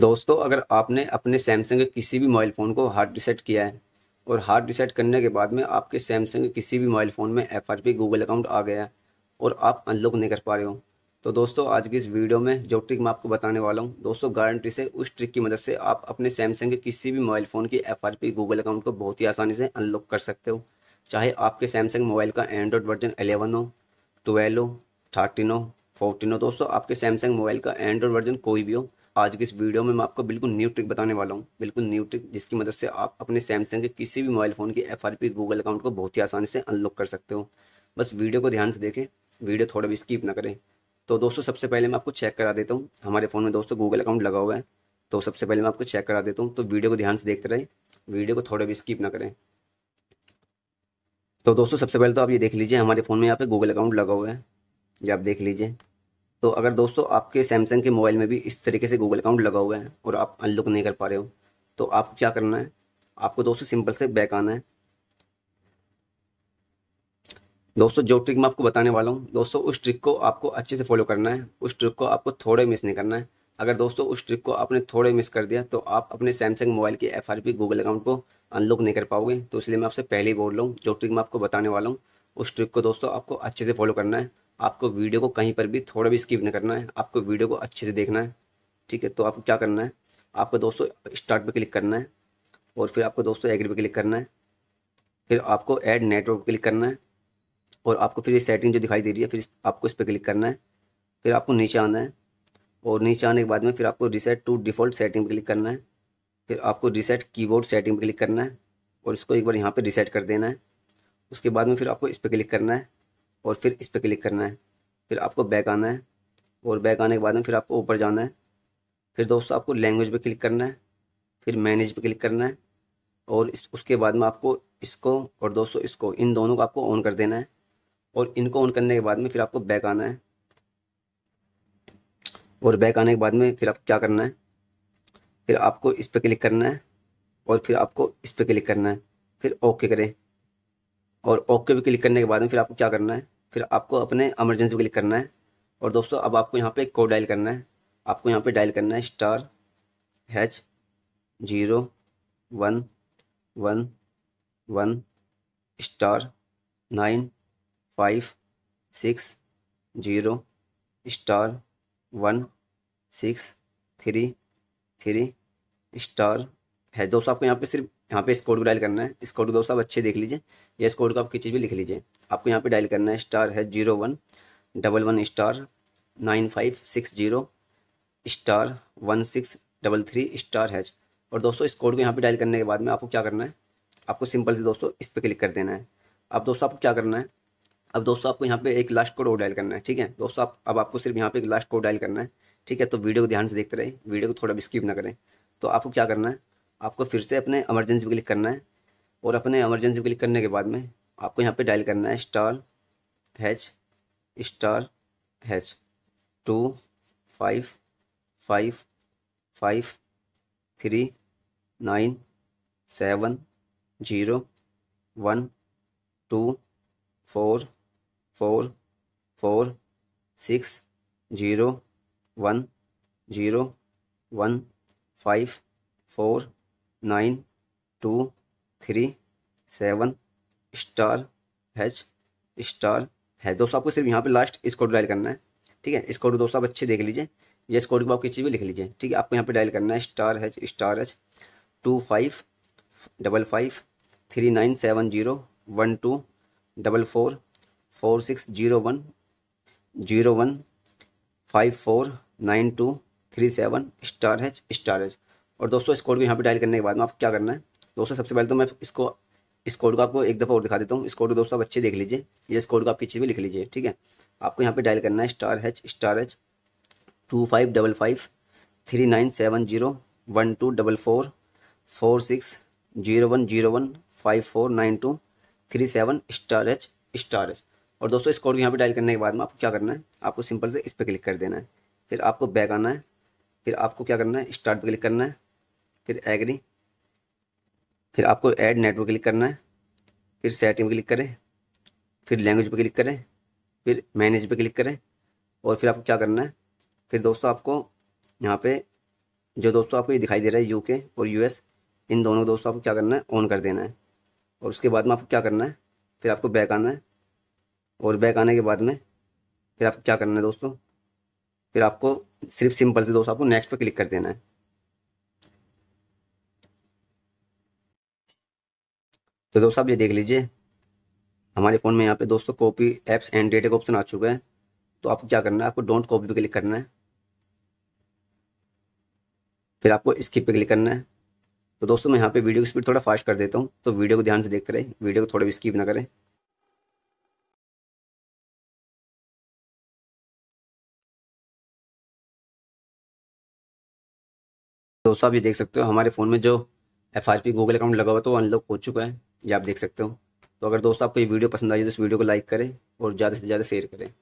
दोस्तों अगर आपने अपने सैमसंग के किसी भी मोबाइल फ़ोन को हार्ड रिसेट किया है और हार्ड रिसेट करने के बाद में आपके सैमसंग के किसी भी मोबाइल फ़ोन में एफ गूगल अकाउंट आ गया है और आप अनलॉक नहीं कर पा रहे हो तो दोस्तों आज की इस वीडियो में जो ट्रिक मैं आपको बताने वाला हूँ दोस्तों गारंटी से उस ट्रिक की मदद से आप अपने सैमसंग के किसी भी मोबाइल फ़ोन की एफ गूगल अकाउंट को बहुत ही आसानी से अनलॉक कर सकते हो चाहे आपके सैमसंग मोबाइल का एंड्रॉयड वर्जन एलेवन हो ट्वेल्व हो थर्टीन हो फोर्टीन हो दोस्तों आपके सैमसंग मोबाइल का एंड्रॉयड वर्जन कोई भी हो आज के इस वीडियो में मैं आपको बिल्कुल न्यू ट्रिक बताने वाला हूँ बिल्कुल न्यू ट्रिक जिसकी मदद से आप अपने सैमसंग के किसी भी मोबाइल फ़ोन की एफ गूगल अकाउंट को बहुत ही आसानी से अनलॉक कर सकते हो बस वीडियो को ध्यान से देखें वीडियो थोड़ा भी स्कीप ना करें तो दोस्तों सबसे पहले मैं आपको चेक करा देता हूँ हमारे फ़ोन में दोस्तों गूगल अकाउंट लगा हुआ है तो सबसे पहले मैं आपको चेक करा देता हूँ तो वीडियो को ध्यान से देखते रहें वीडियो को थोड़ा भी स्कीप ना करें तो दोस्तों सबसे पहले तो आप ये देख लीजिए हमारे फ़ोन में यहाँ पे गूगल अकाउंट लगा हुआ है ये आप देख लीजिए तो अगर दोस्तों आपके सैमसंग के मोबाइल में भी इस तरीके से गूगल अकाउंट लगा हुआ है और आप अनलॉक नहीं कर पा रहे हो तो आपको क्या करना है आपको दोस्तों सिंपल से बैक आना है दोस्तों जो ट्रिक मैं आपको बताने वाला हूँ दोस्तों उस ट्रिक को आपको अच्छे से फॉलो करना है उस ट्रिक को आपको थोड़े मिस नहीं करना है अगर दोस्तों उस ट्रिक को आपने थोड़े मिस कर दिया तो आप अपने सैमसंग मोबाइल के एफ गूगल अकाउंट को अनलॉक नहीं कर पाओगे तो इसलिए मैं आपसे पहले ही बोल रहा हूँ जो ट्रिक मैं आपको बताने वाला हूँ उस ट्रिक को दोस्तों आपको अच्छे से फॉलो करना है आपको वीडियो को कहीं पर भी थोड़ा भी स्किप नहीं करना है आपको वीडियो को अच्छे से देखना है ठीक है तो आपको क्या करना है आपको दोस्तों स्टार्ट पर क्लिक करना है और फिर आपको दोस्तों एग्री पर क्लिक करना है फिर आपको एड नेटवर्क क्लिक करना है और आपको फिर ये सेटिंग जो दिखाई दे रही है फिर आपको इस पर क्लिक करना है फिर आपको नीचे आना है और नीचे आने के बाद में फिर आपको रिसेट टू डिफ़ॉल्ट सेटिंग पर क्लिक करना है फिर आपको रिसेट कीबोर्ड सेटिंग पर क्लिक करना है और इसको एक बार यहाँ पर रिसेट कर देना है उसके बाद में फिर आपको इस पर क्लिक करना है और फिर इस पर क्लिक करना है फिर आपको बैक आना है और बैक आने के बाद में फिर आपको ऊपर जाना है फिर दोस्तों आपको लैंग्वेज पे क्लिक करना है फिर मैनेज पे क्लिक करना है और इस उसके बाद में आपको इसको और दोस्तों इसको इन दोनों को आपको ऑन कर देना है और इनको ऑन करने के बाद में फिर आपको बैक आना है और बैक आने के बाद में फिर आपको क्या करना है फिर आपको इस पर क्लिक करना है और फिर आपको इस पर क्लिक करना है फिर ओके करें और ओके पे क्लिक करने के बाद में फिर आपको क्या करना है फिर आपको अपने एमरजेंसी पे क्लिक करना है और दोस्तों अब आपको यहाँ पे कोड डायल करना है आपको यहाँ पे डायल करना है star hash zero one one one star nine five six zero star one six three three star है दोस्तों आपको यहाँ पे सिर्फ यहाँ पे इस कोड को डायल करना है इस कोड को दोस्तों आप अच्छे देख लीजिए या इस कोड को आप किसी भी लिख लीजिए आपको यहाँ पे डायल करना है स्टार है zero one double one star nine five six zero star one six double three star hash और दोस्तों इस कोड को यहाँ पे डायल करने के बाद में आपको क्या करना है आपको सिंपल से दोस्तों इस पर क्लिक कर देना है अब दोस्तों आपको क्या करना है अब दोस्तों आपको यहाँ पे एक लास्ट कोड और डायल करना है ठीक है दोस्तों आप अब आपको सिर्फ यहाँ पे एक लास्ट कोड डायल करना है ठीक है तो वीडियो को ध्यान से देखते रहे वीडियो को थोड़ा स्किप ना करें तो आपको क्या करना है आपको फिर से अपने एमरजेंसी पर क्लिक करना है और अपने एमरजेंसी पर क्लिक करने के बाद में आपको यहाँ पे डायल करना है star hash star hash two five five five three nine seven zero one two four four four six zero one zero one five four nine two three seven star hash star है दोस्तों आपको सिर्फ यहाँ पे last score dial करना है ठीक है स्कोर दोस्तों आप अच्छे देख लीजिए या स्कोर को आप किसी भी लिख लीजिए ठीक है आपको यहाँ पे डायल करना है star hash star hash two five double five three nine seven zero one two double four four six zero one zero one five four nine two three seven star hash star hash और दोस्तों इस code को यहाँ पे dial करने के बाद में आपको क्या करना है दोस्तों सबसे पहले तो मैं इसको इस कोड को आपको एक दफ़ा और दिखा देता हूँ इस कोड को दोस्तों आप अच्छे देख लीजिए ये इस कोड को आप किसी भी लिख लीजिए ठीक है आपको यहाँ पे डायल करना है star H star H two five double five three nine seven zero one two double four four six zero one zero one five four nine two three seven star H star H और दोस्तों इस code को यहाँ पे dial करने के बाद में आपको क्या करना है आपको सिंपल से इस पर क्लिक कर देना है फिर आपको बैक आना है फिर आपको क्या करना है स्टार्ट पर क्लिक करना है फिर एग्री फिर आपको ऐड नेटवर्क क्लिक करना है फिर सेटिंग क्लिक करें फिर लैंग्वेज पर क्लिक करें फिर मैनेज पर क्लिक करें और फिर आपको क्या करना है फिर दोस्तों आपको यहाँ पे जो दोस्तों आपको ये दिखाई दे रहा है यूके और यूएस इन दोनों दोस्तों आपको क्या करना है ऑन कर देना है और उसके बाद में आपको क्या करना है फिर आपको बैक आना है और बैक आने के बाद में फिर आपको क्या करना है दोस्तों फिर आपको सिर्फ सिंपल से दोस्तों आपको नेक्स्ट पर क्लिक कर देना है तो दोस्तों आप ये देख लीजिए हमारे फ़ोन में यहाँ पे दोस्तों कॉपी एप्स एंड डेटा का ऑप्शन आ चुका है तो आपको क्या करना है आपको डोंट कॉपी पे क्लिक करना है फिर आपको स्किप पे क्लिक करना है तो दोस्तों मैं यहाँ पे वीडियो की स्पीड थोड़ा फास्ट कर देता हूँ तो वीडियो को ध्यान से देखते रहे वीडियो को थोड़ा भी स्किप ना करें दोस्तों आप ये देख सकते हो हमारे फ़ोन में जो F R P Google account लगा हुआ तो वो अनलॉक हो चुका है ये आप देख सकते हो तो अगर दोस्तों आपको ये वीडियो पसंद आई तो इस वीडियो को लाइक करें और ज़्यादा से ज़्यादा शेयर करें